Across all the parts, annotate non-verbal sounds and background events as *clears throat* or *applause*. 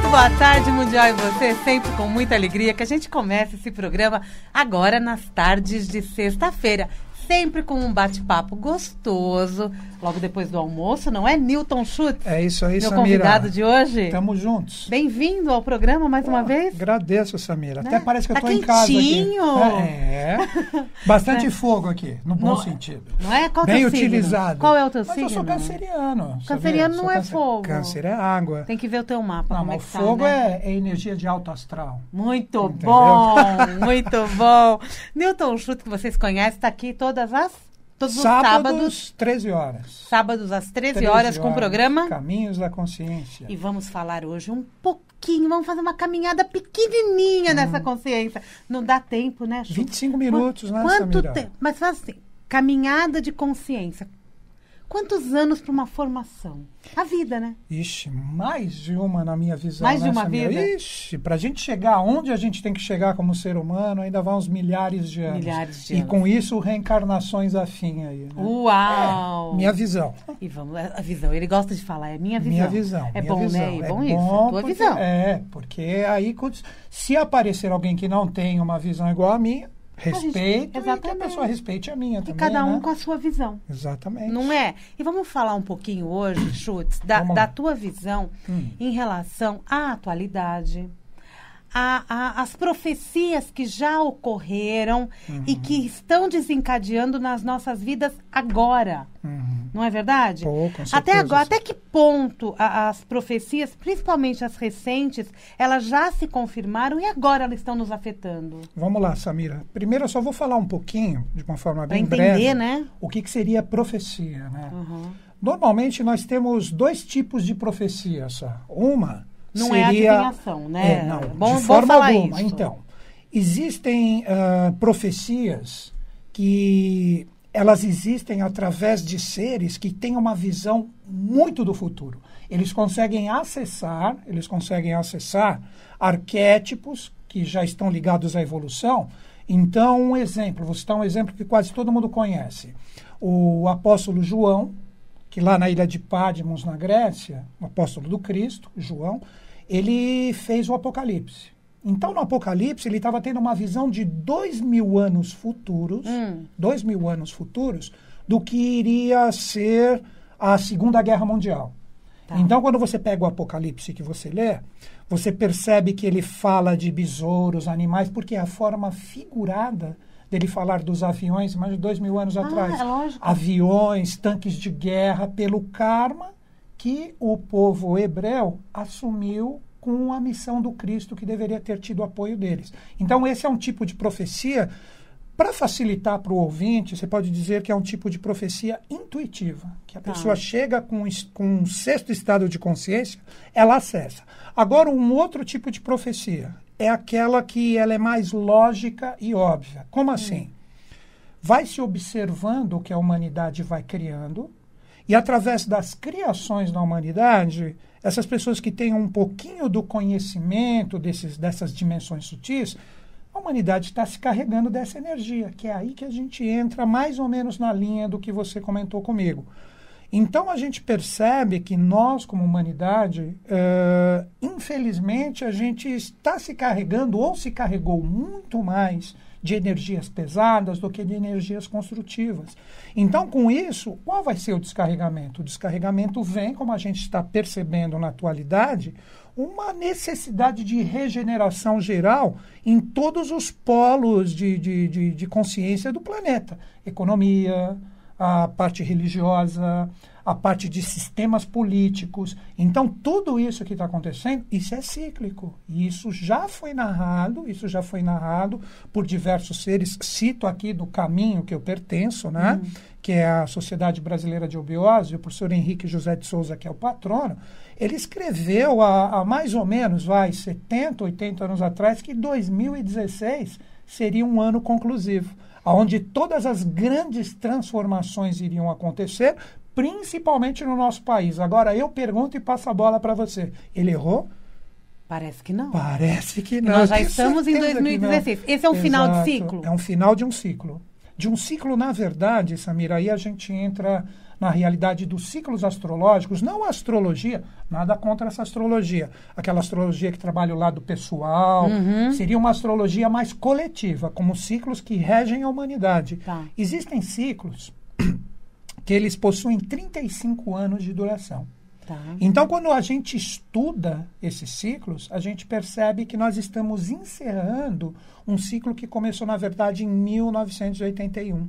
Muito boa tarde, Mundial e você, sempre com muita alegria que a gente começa esse programa agora nas tardes de sexta-feira sempre com um bate-papo gostoso, logo depois do almoço, não é, Newton Schutz? É isso aí, meu Samira. Meu convidado de hoje. Estamos juntos. Bem-vindo ao programa mais Pô, uma vez. Agradeço, Samira. Né? Até parece que tá eu estou em casa aqui. É. é. Bastante *laughs* é. fogo aqui, no bom é? sentido. Não é? Qual Bem utilizado. Qual é o teu mas signo? Mas eu sou canceriano. Canceriano não é câncer... fogo. Câncer é água. Tem que ver o teu mapa, não, como é que tá, fogo né? é, é energia de alto astral. Muito Entendeu? bom, *laughs* muito bom. Newton Schutz, que vocês conhecem, está aqui todo todas as Todos sábados, sábados, 13 horas. Sábados às 13, 13 horas, com o programa Caminhos da Consciência. E vamos falar hoje um pouquinho, vamos fazer uma caminhada pequenininha hum. nessa consciência. Não dá tempo, né, Ju? 25 minutos, né, Quanto tempo? Mas faz assim, caminhada de consciência. Quantos anos para uma formação? A vida, né? Ixi, mais de uma na minha visão. Mais de né, uma vida? Ixi, para a gente chegar onde a gente tem que chegar como ser humano, ainda vão uns milhares de anos. Milhares de e anos. E com isso, reencarnações afim aí. Né? Uau! É, minha visão. E vamos, é, a visão. Ele gosta de falar, é minha visão. Minha visão. É minha bom, né? visão. né? É, é bom isso, bom é tua visão. É, porque aí se aparecer alguém que não tem uma visão igual a minha, respeito gente, e que a pessoa respeite a minha e também. E cada um né? com a sua visão. Exatamente. Não é? E vamos falar um pouquinho hoje, Chutes, da, da tua visão hum. em relação à atualidade a, a, as profecias que já ocorreram uhum. e que uhum. estão desencadeando nas nossas vidas agora. Uhum. Não é verdade? Pô, até agora, até que ponto a, as profecias, principalmente as recentes, elas já se confirmaram e agora elas estão nos afetando? Vamos lá, Samira. Primeiro eu só vou falar um pouquinho, de uma forma bem pra entender, breve, né? o que, que seria profecia, né? Uhum. Normalmente nós temos dois tipos de profecia Uma não é seria, é adivinhação, né? É, não, bom, de forma alguma. Isso. Então, existem uh, profecias que elas existem através de seres que têm uma visão muito do futuro. Eles conseguem acessar, eles conseguem acessar arquétipos que já estão ligados à evolução. Então, um exemplo, vou citar um exemplo que quase todo mundo conhece. O apóstolo João, que lá na ilha de Padmos, na Grécia, o apóstolo do Cristo, João, ele fez o Apocalipse. Então, no Apocalipse, ele estava tendo uma visão de dois mil anos futuros, hum. dois mil anos futuros, do que iria ser a Segunda Guerra Mundial. Tá. Então, quando você pega o Apocalipse que você lê, você percebe que ele fala de besouros, animais, porque é a forma figurada dele falar dos aviões, mais de dois mil anos ah, atrás. É Aviões, tanques de guerra, pelo karma que o povo hebreu assumiu com a missão do Cristo que deveria ter tido apoio deles. Então, esse é um tipo de profecia, para facilitar para o ouvinte, você pode dizer que é um tipo de profecia intuitiva, que a tá. pessoa chega com, com um sexto estado de consciência, ela acessa. Agora, um outro tipo de profecia é aquela que ela é mais lógica e óbvia. Como hum. assim? Hum. Vai se observando o que a humanidade vai criando, e através das criações da humanidade, essas pessoas que têm um pouquinho do conhecimento desses, dessas dimensões sutis, a humanidade está se carregando dessa energia, que é aí que a gente entra mais ou menos na linha do que você comentou comigo. Então a gente percebe que nós, como humanidade, uh, infelizmente a gente está se carregando ou se carregou muito mais de energias pesadas do que de energias construtivas. Então, com isso, qual vai ser o descarregamento? O descarregamento vem, como a gente está percebendo na atualidade, uma necessidade de regeneração geral em todos os polos de, de, de, de consciência do planeta: economia, a parte religiosa, a parte de sistemas políticos. Então, tudo isso que está acontecendo, isso é cíclico. E isso já foi narrado, isso já foi narrado por diversos seres. Cito aqui do caminho que eu pertenço, né? Hum. que é a Sociedade Brasileira de Obiose, o professor Henrique José de Souza, que é o patrono, ele escreveu há, há mais ou menos, vai, 70, 80 anos atrás, que 2016 seria um ano conclusivo onde todas as grandes transformações iriam acontecer, principalmente no nosso país. Agora eu pergunto e passo a bola para você. Ele errou? Parece que não. Parece que não. Nós já *laughs* estamos em 2016. Esse é um Exato. final de ciclo? É um final de um ciclo. De um ciclo, na verdade, Samira, aí a gente entra na realidade dos ciclos astrológicos, não a astrologia, nada contra essa astrologia. Aquela astrologia que trabalha o lado pessoal, uhum. seria uma astrologia mais coletiva, como ciclos que regem a humanidade. Tá. Existem ciclos *clears throat* que eles possuem 35 anos de duração. Tá. Então, quando a gente estuda esses ciclos, a gente percebe que nós estamos encerrando um ciclo que começou, na verdade, em 1981,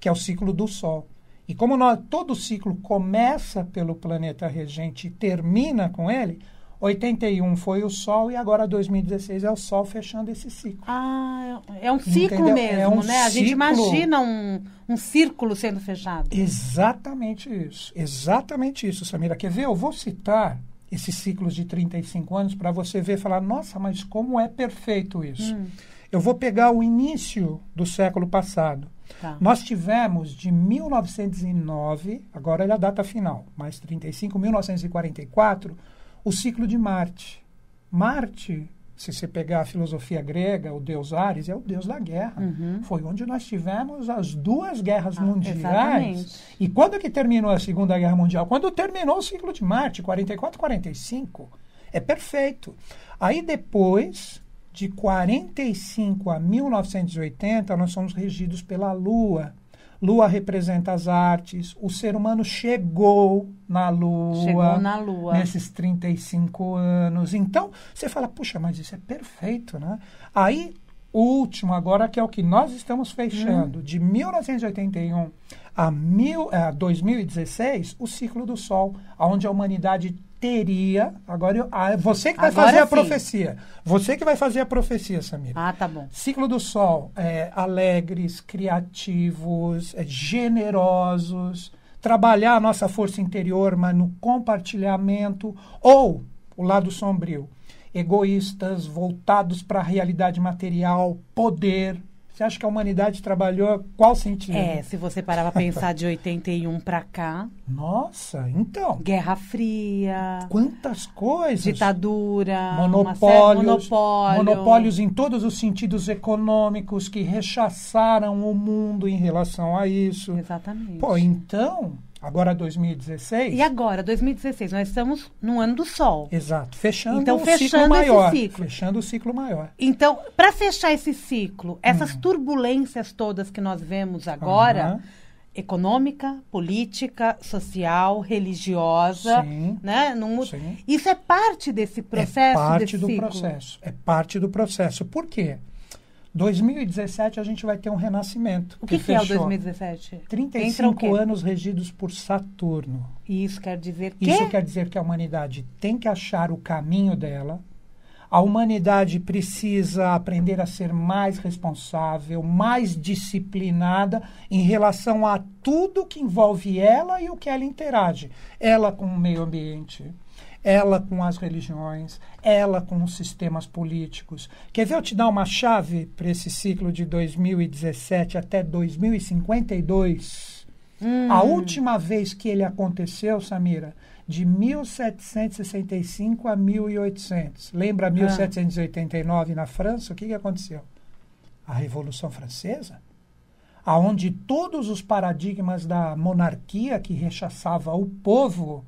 que é o ciclo do Sol. E como nós, todo ciclo começa pelo planeta regente e termina com ele, 81 foi o Sol e agora 2016 é o Sol fechando esse ciclo. Ah, é, é um ciclo Entendeu? É mesmo, é um né? A gente imagina um, um círculo sendo fechado. Exatamente isso, exatamente isso, Samira. Quer ver? Eu vou citar esses ciclos de 35 anos para você ver e falar, nossa, mas como é perfeito isso. Hum. Eu vou pegar o início do século passado, Tá. Nós tivemos de 1909, agora é a data final, mais 35, 1944, o ciclo de Marte. Marte, se você pegar a filosofia grega, o deus Ares, é o deus da guerra. Uhum. Foi onde nós tivemos as duas guerras ah, mundiais. Exatamente. E quando que terminou a Segunda Guerra Mundial? Quando terminou o ciclo de Marte, 44 45. É perfeito. Aí depois, de 45 a 1980, nós somos regidos pela Lua. Lua representa as artes. O ser humano chegou na Lua. Chegou na Lua. Nesses 35 anos. Então, você fala, puxa, mas isso é perfeito, né? Aí, o último agora, que é o que nós estamos fechando, hum. de 1981 a, mil, a 2016, o ciclo do Sol, onde a humanidade teria. Agora eu, ah, é você que vai agora fazer sim. a profecia. Você que vai fazer a profecia, Samir. Ah, tá bom. Ciclo do Sol, é, alegres, criativos, é, generosos, trabalhar a nossa força interior, mas no compartilhamento ou o lado sombrio, egoístas, voltados para a realidade material, poder, você acha que a humanidade trabalhou qual sentido? É, se você parar pensar de 81 para cá. Nossa, então. Guerra Fria. Quantas coisas. Ditadura. Monopólios. Monopólio. Monopólios em todos os sentidos econômicos que rechaçaram o mundo em relação a isso. Exatamente. Pô, então Agora 2016. E agora, 2016, nós estamos no ano do sol. Exato, fechando então, fechando ciclo maior. Esse ciclo. Fechando o ciclo maior. Então, para fechar esse ciclo, essas uhum. turbulências todas que nós vemos agora, uhum. econômica, política, social, religiosa, Sim. né? Num, Sim. Isso é parte desse é processo. É parte do ciclo. processo. É parte do processo. Por quê? 2017 a gente vai ter um renascimento. O que, que, que é o 2017? 35 anos regidos por Saturno. E isso quer dizer que? Isso quer dizer que a humanidade tem que achar o caminho dela. A humanidade precisa aprender a ser mais responsável, mais disciplinada em relação a tudo que envolve ela e o que ela interage. Ela com o meio ambiente, ela com as religiões, ela com os sistemas políticos. Quer ver eu te dar uma chave para esse ciclo de 2017 até 2052? Hum. A última vez que ele aconteceu, Samira, de 1765 a 1800. Lembra 1789 ah. na França? O que, que aconteceu? A Revolução Francesa? aonde todos os paradigmas da monarquia que rechaçava o povo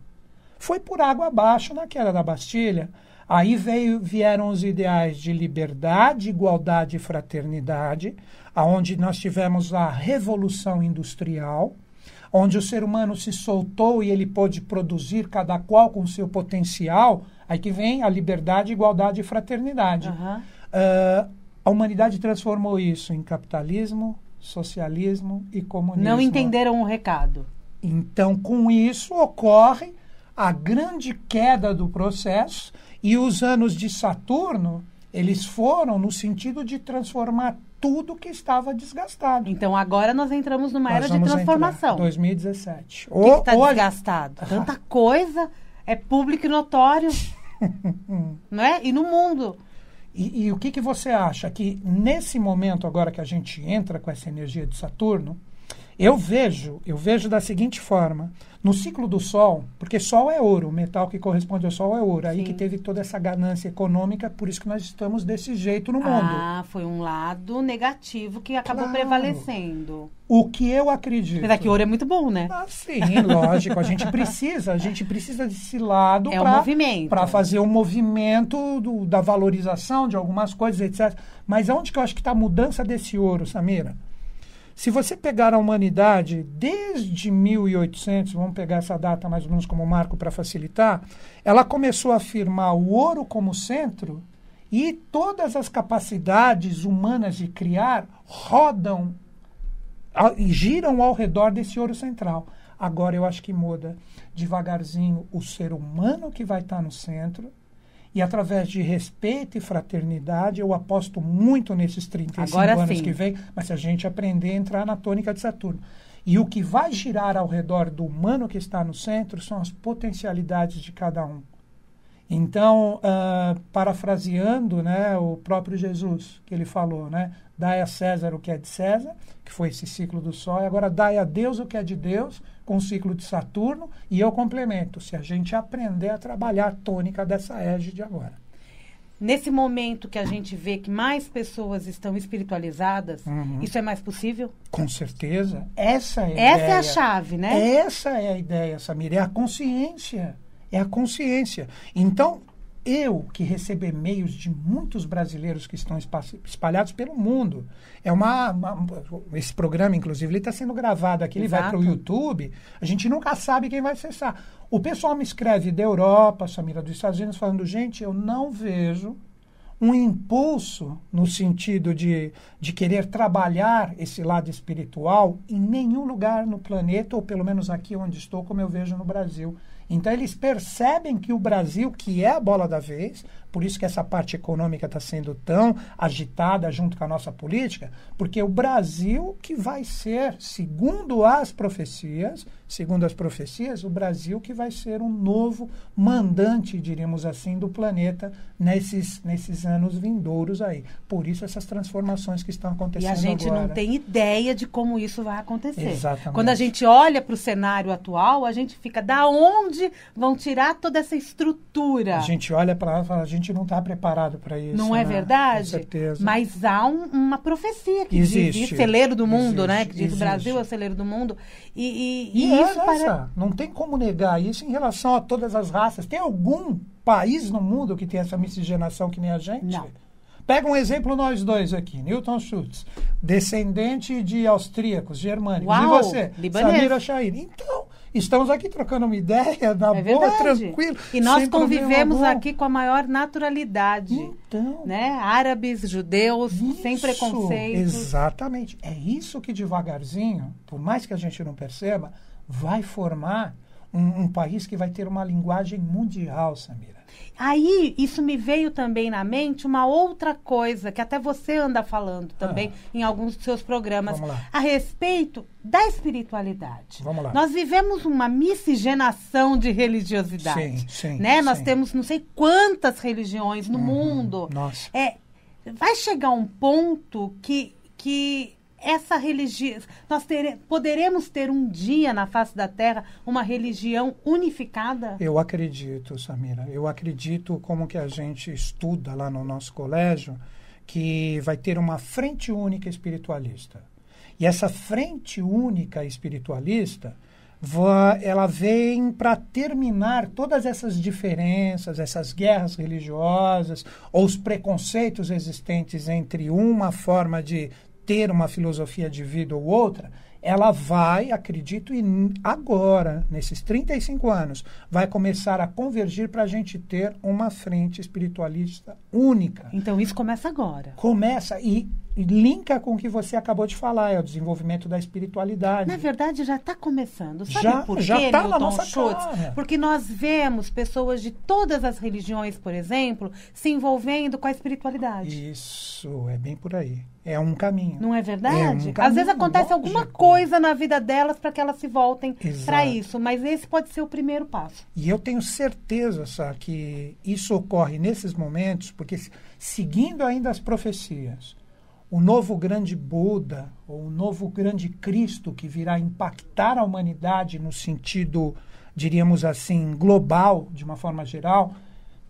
foi por água abaixo na queda da Bastilha. Aí veio, vieram os ideais de liberdade, igualdade e fraternidade, aonde nós tivemos a revolução industrial, onde o ser humano se soltou e ele pôde produzir cada qual com seu potencial. Aí que vem a liberdade, igualdade e fraternidade. Uhum. Uh, a humanidade transformou isso em capitalismo, socialismo e comunismo. Não entenderam o recado. Então, com isso ocorre a grande queda do processo e os anos de Saturno, eles foram no sentido de transformar tudo que estava desgastado. Então agora nós entramos numa nós era de transformação. 2017. O que está desgastado? Tanta coisa, é público e notório. *laughs* não é? E no mundo. E, e o que, que você acha? Que nesse momento agora que a gente entra com essa energia de Saturno, eu vejo, eu vejo da seguinte forma, no ciclo do Sol, porque Sol é ouro, o metal que corresponde ao Sol é ouro, aí que teve toda essa ganância econômica, por isso que nós estamos desse jeito no mundo. Ah, foi um lado negativo que acabou claro. prevalecendo. O que eu acredito. Mas que ouro é muito bom, né? Ah, sim, lógico. A gente precisa, a gente precisa desse lado é para fazer o um movimento do, da valorização de algumas coisas, etc. Mas onde que eu acho que está a mudança desse ouro, Samira? Se você pegar a humanidade desde 1800, vamos pegar essa data mais ou menos como marco para facilitar, ela começou a afirmar o ouro como centro e todas as capacidades humanas de criar rodam e giram ao redor desse ouro central. Agora eu acho que muda devagarzinho o ser humano que vai estar tá no centro e através de respeito e fraternidade, eu aposto muito nesses 35 Agora anos sim. que vem, mas se a gente aprender a entrar na tônica de Saturno. E o que vai girar ao redor do humano que está no centro são as potencialidades de cada um. Então, uh, parafraseando né, o próprio Jesus, que ele falou, né, dai a César o que é de César, que foi esse ciclo do Sol, e agora dai a Deus o que é de Deus, com o ciclo de Saturno, e eu complemento, se a gente aprender a trabalhar a tônica dessa égide agora. Nesse momento que a gente vê que mais pessoas estão espiritualizadas, uhum. isso é mais possível? Com certeza. Essa é a Essa ideia. é a chave, né? Essa é a ideia, Samir. É a consciência. É a consciência. Então, eu que recebo e-mails de muitos brasileiros que estão espalhados pelo mundo. É uma, uma esse programa, inclusive, ele está sendo gravado aqui, ele Exato. vai para o YouTube. A gente nunca sabe quem vai acessar. O pessoal me escreve da Europa, Samira dos Estados Unidos, falando: gente, eu não vejo um impulso no sentido de, de querer trabalhar esse lado espiritual em nenhum lugar no planeta, ou pelo menos aqui onde estou, como eu vejo no Brasil. Então eles percebem que o Brasil, que é a bola da vez, por isso que essa parte econômica está sendo tão agitada junto com a nossa política, porque o Brasil que vai ser, segundo as profecias, segundo as profecias, o Brasil que vai ser um novo mandante, diríamos assim, do planeta nesses, nesses anos vindouros aí. Por isso essas transformações que estão acontecendo agora. E a gente agora. não tem ideia de como isso vai acontecer. Exatamente. Quando a gente olha para o cenário atual, a gente fica, da onde vão tirar toda essa estrutura? A gente olha para lá e fala, a gente gente não está preparado para isso. Não é né? é verdade? Com certeza. Mas há um, uma profecia que existe. diz celeiro do mundo, existe, né? Que diz existe. o Brasil é o celeiro do mundo. E, e, e, e isso é para... Não tem como negar isso em relação a todas as raças. Tem algum país no mundo que tem essa miscigenação que nem a gente? Não. Pega um exemplo nós dois aqui, Newton Schultz, descendente de austríacos, germânicos. Uau, e você, libanês. Samira Shahin. Então, Estamos aqui trocando uma ideia da tá é boa, tranquilo. E nós convivemos aqui com a maior naturalidade. Então. Né? Árabes, judeus, isso, sem preconceito. Exatamente. É isso que devagarzinho, por mais que a gente não perceba, vai formar um, um país que vai ter uma linguagem mundial, Samira. Aí, isso me veio também na mente uma outra coisa que até você anda falando também ah. em alguns dos seus programas a respeito da espiritualidade. Vamos lá. Nós vivemos uma miscigenação de religiosidade. Sim, sim. Né? Sim. Nós temos não sei quantas religiões no uhum. mundo. Nossa. É, vai chegar um ponto que, que essa religião. Nós poderemos ter um dia na face da Terra uma religião unificada? Eu acredito, Samira. Eu acredito como que a gente estuda lá no nosso colégio que vai ter uma frente única espiritualista. E essa frente única espiritualista, ela vem para terminar todas essas diferenças, essas guerras religiosas ou os preconceitos existentes entre uma forma de ter uma filosofia de vida ou outra, ela vai, acredito, e agora, nesses 35 anos, vai começar a convergir para a gente ter uma frente espiritualista única. Então isso começa agora. Começa e linka com o que você acabou de falar, é o desenvolvimento da espiritualidade. Na verdade, já está começando. Sabe já, por já quê, tá na nossa Schultz? Cara. Porque nós vemos pessoas de todas as religiões, por exemplo, se envolvendo com a espiritualidade. Isso, é bem por aí. É um caminho. Não é verdade? É um Às vezes acontece lógico. alguma coisa na vida delas para que elas se voltem para isso, mas esse pode ser o primeiro passo. E eu tenho certeza, Sá, que isso ocorre nesses momentos, porque seguindo ainda as profecias, o novo grande Buda, ou o novo grande Cristo que virá impactar a humanidade no sentido, diríamos assim, global, de uma forma geral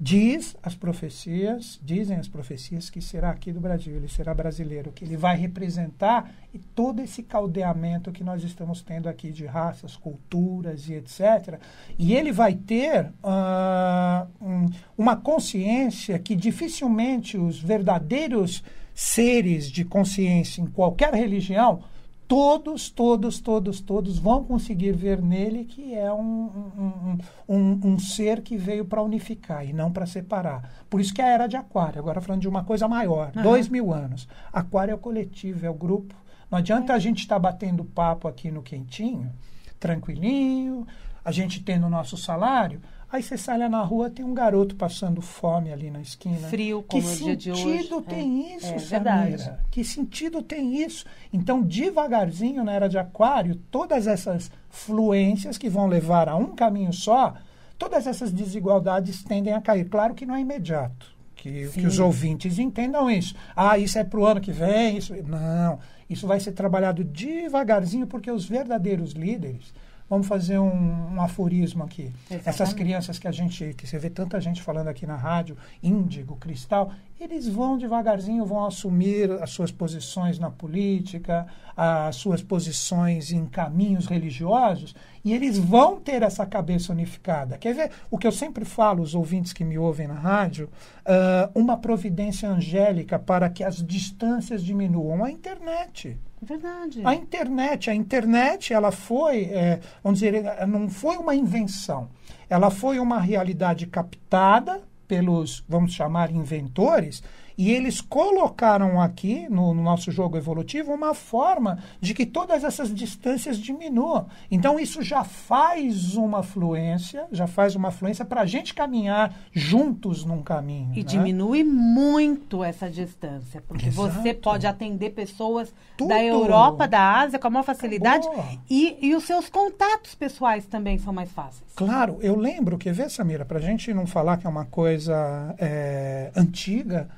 Diz as profecias, dizem as profecias que será aqui do Brasil, ele será brasileiro, que ele vai representar e todo esse caldeamento que nós estamos tendo aqui de raças, culturas e etc. E ele vai ter uh, um, uma consciência que dificilmente os verdadeiros seres de consciência em qualquer religião todos, todos, todos, todos vão conseguir ver nele que é um, um, um, um ser que veio para unificar e não para separar. Por isso que é a era de Aquário, agora falando de uma coisa maior, uhum. dois mil anos. Aquário é o coletivo, é o grupo. Não adianta é. a gente estar tá batendo papo aqui no quentinho, tranquilinho, a gente tendo o nosso salário, Aí você sai lá na rua, tem um garoto passando fome ali na esquina. Frio, como que é dia de hoje. Que sentido é. tem é, isso, é, Samira? Verdade. Que sentido tem isso? Então, devagarzinho, na era de aquário, todas essas fluências que vão levar a um caminho só, todas essas desigualdades tendem a cair. Claro que não é imediato. Que, que os ouvintes entendam isso. Ah, isso é para o ano que vem. Isso... Não, isso vai ser trabalhado devagarzinho, porque os verdadeiros líderes Vamos fazer um, um aforismo aqui. Exatamente. Essas crianças que a gente, que você vê tanta gente falando aqui na rádio, índigo, cristal, eles vão devagarzinho, vão assumir as suas posições na política, as suas posições em caminhos religiosos, e eles vão ter essa cabeça unificada. Quer ver o que eu sempre falo, os ouvintes que me ouvem na rádio? Uh, uma providência angélica para que as distâncias diminuam a internet. É verdade. A internet, a internet, ela foi, é, vamos dizer, não foi uma invenção. Ela foi uma realidade captada pelos, vamos chamar, inventores, e eles colocaram aqui, no, no, nosso jogo evolutivo, uma forma de que todas essas distâncias diminuam. Então, isso já faz uma fluência, já faz uma fluência para a gente caminhar juntos num caminho. E né? diminui muito essa distância, porque Exato. você pode atender pessoas Tudo. da Europa, da Ásia, com a maior facilidade, e, e, os seus contatos pessoais também são mais fáceis. Claro, eu lembro que, vê, Samira, para a gente não falar que é uma coisa coisa é, antiga.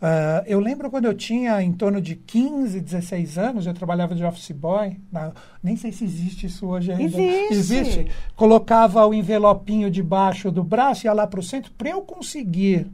Uh, eu lembro quando eu tinha em torno de 15, 16 anos, eu trabalhava de office boy, na, nem sei se existe isso hoje ainda. Existe. existe. Colocava o envelopinho debaixo do braço, ia lá para o centro, para eu conseguir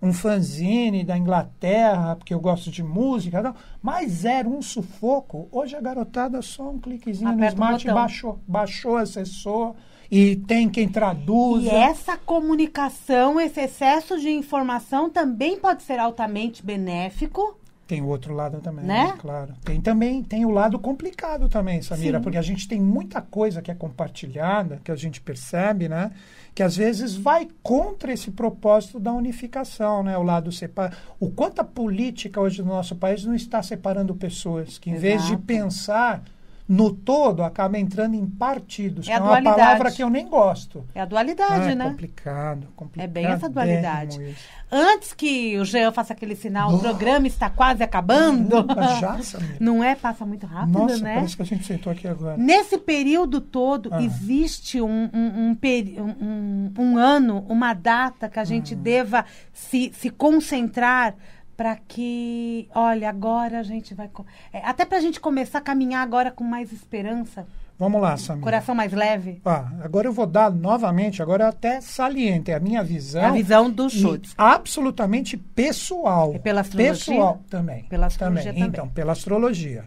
um fanzine da Inglaterra, porque eu gosto de música, não. mas era um sufoco. Hoje a garotada só um cliquezinho Aperta no smart baixou, baixou, acessou e tem quem traduz. E né? essa comunicação, esse excesso de informação também pode ser altamente benéfico tem o outro lado também, né? claro. Tem também, tem o lado complicado também, Samira, Sim. porque a gente tem muita coisa que é compartilhada, que a gente percebe, né? Que às vezes vai contra esse propósito da unificação, né? O lado separa... O quanto a política hoje no nosso país não está separando pessoas, que em Exato. vez de pensar no todo acaba entrando em partidos, é, a é uma palavra que eu nem gosto. É a dualidade, ah, é né? Complicado, complicado. É bem essa dualidade. Antes que o Jean faça aquele sinal, o programa está quase acabando. já, *laughs* Não é? Passa muito rápido, Nossa, né? Parece que a gente sentou aqui agora. Nesse período todo, ah. existe um um, um, um, um, ano, uma data que a gente hum. deva se, se concentrar para que, olha, agora a gente vai. É, até para a gente começar a caminhar agora com mais esperança. Vamos lá, Samir. Coração mais leve. Ah, agora eu vou dar novamente, agora até saliente, é a minha visão. A visão do chute. Absolutamente pessoal. É pela astrologia? Pessoal também. Pela astrologia também. Então, também. Então, pela astrologia.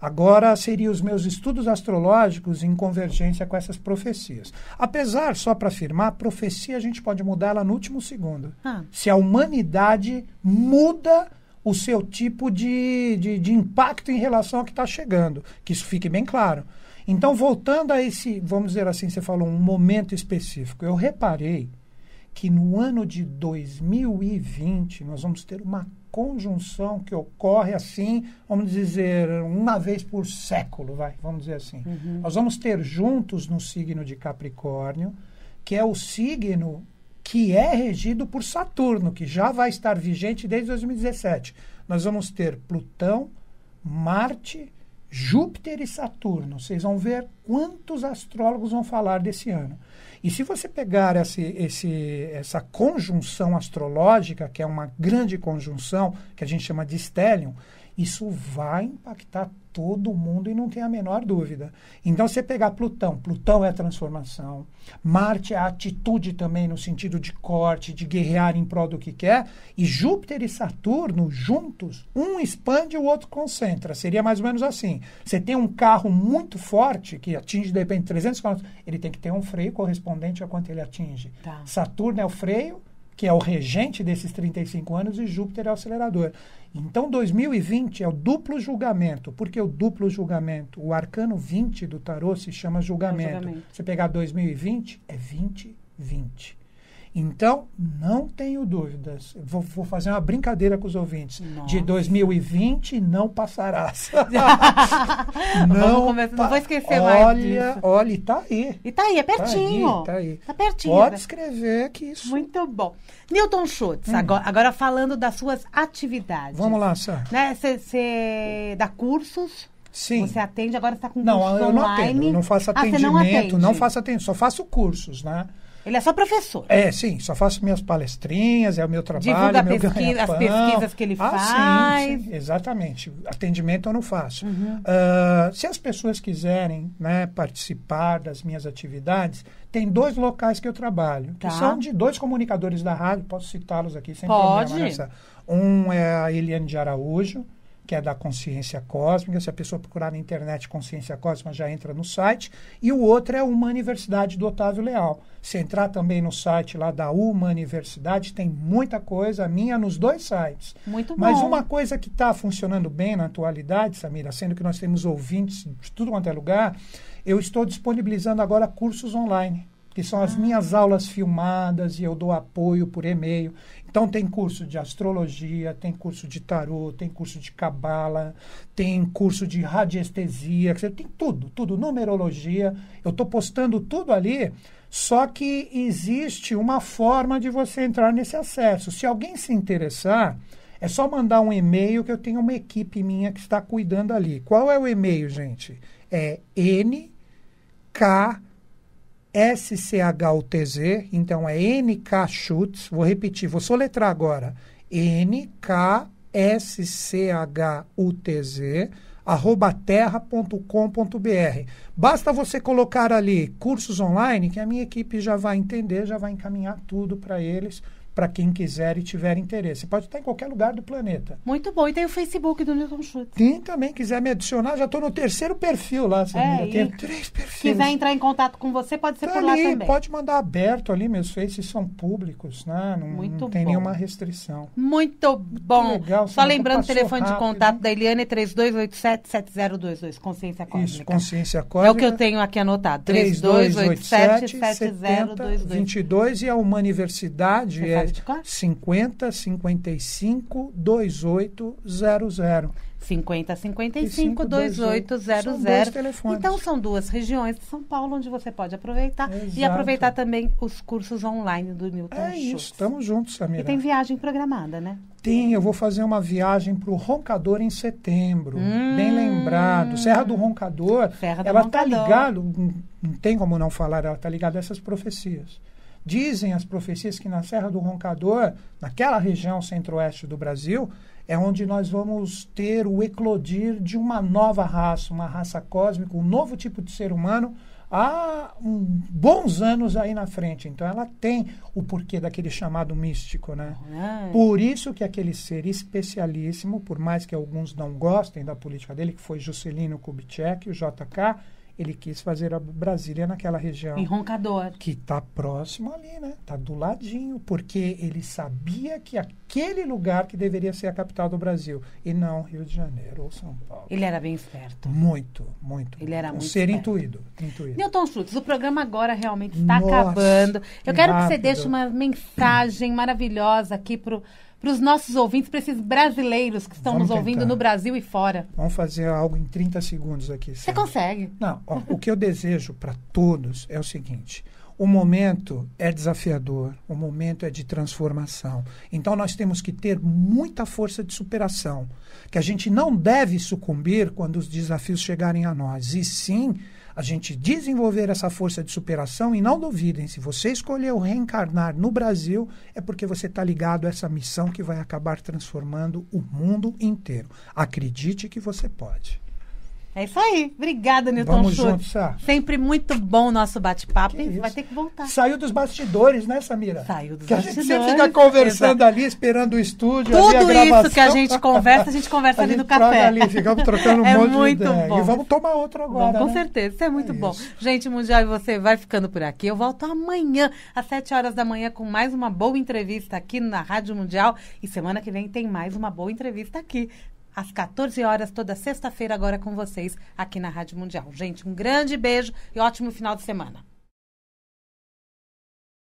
Agora seriam os meus estudos astrológicos em convergência com essas profecias. Apesar, só para afirmar, a profecia a gente pode mudar ela no último segundo. Ah. Se a humanidade muda o seu tipo de, de, de impacto em relação ao que está chegando. Que isso fique bem claro. Então, voltando a esse, vamos dizer assim, você falou um momento específico. Eu reparei que no ano de 2020 nós vamos ter uma conjunção que ocorre assim, vamos dizer, uma vez por século, vai, vamos dizer assim. Uhum. Nós vamos ter juntos no signo de Capricórnio, que é o signo que é regido por Saturno, que já vai estar vigente desde 2017. Nós vamos ter Plutão, Marte, Júpiter e Saturno. Vocês vão ver quantos astrólogos vão falar desse ano. E se você pegar esse, esse, essa conjunção astrológica, que é uma grande conjunção, que a gente chama de stellium, isso vai impactar todo mundo e não tem a menor dúvida. Então, você pegar Plutão, Plutão é transformação, Marte é atitude também no sentido de corte, de guerrear em prol do que quer, e Júpiter e Saturno juntos, um expande e o outro concentra. Seria mais ou menos assim. Você tem um carro muito forte, que atinge de repente 300 km, ele tem que ter um freio correspondente a quanto ele atinge. Tá. Saturno é o freio, que é o regente desses 35 anos, e Júpiter é o acelerador. Então, 2020 é o duplo julgamento. porque o duplo julgamento? O arcano 20 do tarô se chama julgamento. É julgamento. Você pegar 2020, é 2020. Então, não tenho dúvidas. Vou, vou, fazer uma brincadeira com os ouvintes. Nossa. De 2020 não passarás. *laughs* não, não vou esquecer olha, mais. Olha, olha, e tá aí. E tá aí, é pertinho. Tá aí, tá, aí. tá pertinho. Pode né? escrever que isso. Muito bom. Newton Schultz, hum. agora, agora, falando das suas atividades. Vamos lá, Sá. Né? Você dá cursos. Sim. Você atende, agora está com não, cursos eu online. Não, eu não atendo, não faço ah, atendimento, ah, não, não, faço atendimento, só faço cursos, né? Ele é só professor. É, sim, só faço minhas palestrinhas, é o meu trabalho. Divulga meu pesquisa, as pesquisas que ele ah, faz. Sim, sim, exatamente. Atendimento eu não faço. Uhum. Uh, se as pessoas quiserem né, participar das minhas atividades, tem dois locais que eu trabalho, tá. que são de dois comunicadores da rádio, posso citá-los aqui sem Pode. problema. Nessa. Um é a Eliane de Araújo, que é da consciência cósmica. Se a pessoa procurar na internet consciência cósmica, já entra no site. E o outro é a Uma Universidade do Otávio Leal. Se entrar também no site lá da Uma Universidade, tem muita coisa minha nos dois sites. Muito bom. Mas uma coisa que está funcionando bem na atualidade, Samira, sendo que nós temos ouvintes de tudo quanto é lugar, eu estou disponibilizando agora cursos online que são as minhas aulas filmadas e eu dou apoio por e-mail. Então tem curso de astrologia, tem curso de tarô, tem curso de cabala, tem curso de radiestesia, tem tudo, tudo, numerologia. Eu estou postando tudo ali, só que existe uma forma de você entrar nesse acesso. Se alguém se interessar, é só mandar um e-mail que eu tenho uma equipe minha que está cuidando ali. Qual é o e-mail, gente? É nk SCHUTZ, então é NK Schutz, vou repetir, vou soletrar agora, NKSCHUTZ, arroba terra.com.br. Basta você colocar ali cursos online, que a minha equipe já vai entender, já vai encaminhar tudo para eles, para quem quiser e tiver interesse. Pode estar em qualquer lugar do planeta. Muito bom. E tem o Facebook do Newton Schultz. Quem também quiser me adicionar, já estou no terceiro perfil lá, É, tenho três perfis. quiser entrar em contato com você, pode ser tá por lá também. Pode mandar aberto ali, meus faces são públicos, né? Não, Muito não tem bom. nenhuma restrição. Muito bom. Muito legal, Só lembrando o telefone rápido, de contato né? da Eliane é 3287-7022, Consciência Cósmica. Isso, Consciência Cósmica. É o que eu tenho aqui anotado, 3287-7022. e a Humaniversidade é indicar? 50 55 2800. 50 55 2800. São então são duas regiões de São Paulo onde você pode aproveitar Exato. e aproveitar também os cursos online do Newton É Schultz. isso, estamos juntos, Samira. E tem viagem programada, né? Tem, eu vou fazer uma viagem para o Roncador em setembro. Hum, bem lembrado. Serra do Roncador, Serra do ela está ligada, não tem como não falar, ela está ligada a essas profecias. Dizem as profecias que na Serra do Roncador, naquela região centro-oeste do Brasil, é onde nós vamos ter o eclodir de uma nova raça, uma raça cósmica, um novo tipo de ser humano há um, bons anos aí na frente. Então ela tem o porquê daquele chamado místico, né? Por isso que aquele ser especialíssimo, por mais que alguns não gostem da política dele, que foi Juscelino Kubitschek, o JK, ele quis fazer a Brasília naquela região. Em Roncador. Que está próximo ali, né? Está do ladinho, porque ele sabia que aquele lugar que deveria ser a capital do Brasil, e não Rio de Janeiro ou São Paulo. Ele era bem esperto. Muito, muito. Ele era um muito ser esperto. intuído. intuído. Newton Schultz, o programa agora realmente está acabando. Eu que quero rápido. que você deixe uma mensagem maravilhosa aqui para para os nossos ouvintes, para esses brasileiros que estão Vamos nos ouvindo tentar. no Brasil e fora? Vamos fazer algo em 30 segundos aqui. Você consegue. Não, ó, o que eu desejo para todos é o seguinte. O momento é desafiador, o momento é de transformação. Então nós temos que ter muita força de superação, que a gente não deve sucumbir quando os desafios chegarem a nós, e sim a gente desenvolver essa força de superação e não duvidem, se você escolheu reencarnar no Brasil, é porque você está ligado a essa missão que vai acabar transformando o mundo inteiro. Acredite que você pode. É isso aí. Obrigada, Nilton Vamos Schultz. juntos, Sá. Sempre muito bom o nosso bate-papo. Vai ter que voltar. Saiu dos bastidores, né, Samira? Saiu dos que bastidores. A gente sempre fica conversando Exato. ali, esperando o estúdio, Tudo ali a gravação. isso que a gente conversa, a gente conversa *laughs* a ali gente no café. ali, ficamos trocando um *laughs* é monte muito de ideia. Bom. E vamos tomar outro agora. Bom, com né? certeza, isso é muito é bom. Isso. Gente, Mundial, você vai ficando por aqui. Eu volto amanhã, às 7 horas da manhã, com mais uma boa entrevista aqui na Rádio Mundial. E semana que vem tem mais uma boa entrevista aqui às 14 horas, toda sexta-feira, agora com vocês aqui na Rádio Mundial. Gente, um grande beijo e ótimo final de semana.